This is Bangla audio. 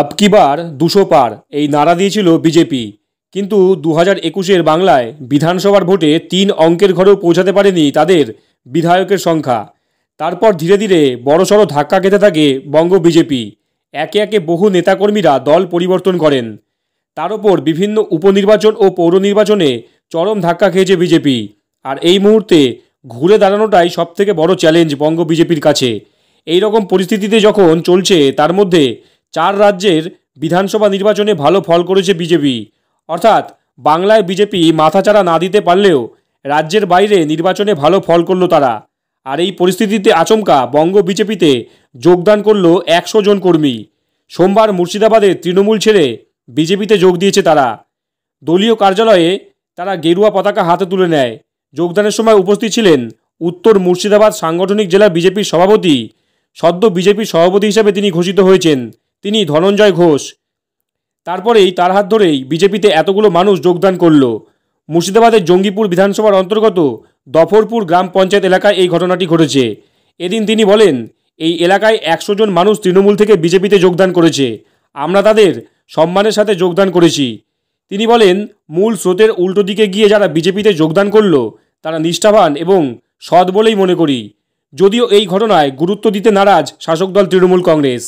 আবকিবার দুশো পার এই নাড়া দিয়েছিল বিজেপি কিন্তু দু হাজার একুশের বাংলায় বিধানসভার ভোটে তিন অঙ্কের ঘরেও পৌঁছাতে পারেনি তাদের বিধায়কের সংখ্যা তারপর ধীরে ধীরে বড়সড় ধাক্কা খেতে থাকে বঙ্গ বিজেপি একে একে বহু নেতাকর্মীরা দল পরিবর্তন করেন তার ওপর বিভিন্ন উপনির্বাচন ও পৌর নির্বাচনে চরম ধাক্কা খেয়েছে বিজেপি আর এই মুহূর্তে ঘুরে দাঁড়ানোটাই সবথেকে বড় চ্যালেঞ্জ বঙ্গ বিজেপির কাছে এই রকম পরিস্থিতিতে যখন চলছে তার মধ্যে চার রাজ্যের বিধানসভা নির্বাচনে ভালো ফল করেছে বিজেপি অর্থাৎ বাংলায় বিজেপি মাথাচাড়া না দিতে পারলেও রাজ্যের বাইরে নির্বাচনে ভালো ফল করল তারা আর এই পরিস্থিতিতে আচমকা বঙ্গ বিজেপিতে যোগদান করল একশো জন কর্মী সোমবার মুর্শিদাবাদে তৃণমূল ছেড়ে বিজেপিতে যোগ দিয়েছে তারা দলীয় কার্যালয়ে তারা গেরুয়া পতাকা হাতে তুলে নেয় যোগদানের সময় উপস্থিত ছিলেন উত্তর মুর্শিদাবাদ সাংগঠনিক জেলা বিজেপির সভাপতি সদ্য বিজেপির সভাপতি হিসেবে তিনি ঘোষিত হয়েছেন তিনি ধনঞ্জয় ঘোষ তারপরেই তার হাত ধরেই বিজেপিতে এতগুলো মানুষ যোগদান করল মুর্শিদাবাদের জঙ্গিপুর বিধানসভার অন্তর্গত দফরপুর গ্রাম পঞ্চায়েত এলাকায় এই ঘটনাটি ঘটেছে এদিন তিনি বলেন এই এলাকায় একশো জন মানুষ তৃণমূল থেকে বিজেপিতে যোগদান করেছে আমরা তাদের সম্মানের সাথে যোগদান করেছি তিনি বলেন মূল স্রোতের উল্টো দিকে গিয়ে যারা বিজেপিতে যোগদান করল তারা নিষ্ঠাবান এবং সৎ বলেই মনে করি যদিও এই ঘটনায় গুরুত্ব দিতে নারাজ শাসক দল তৃণমূল কংগ্রেস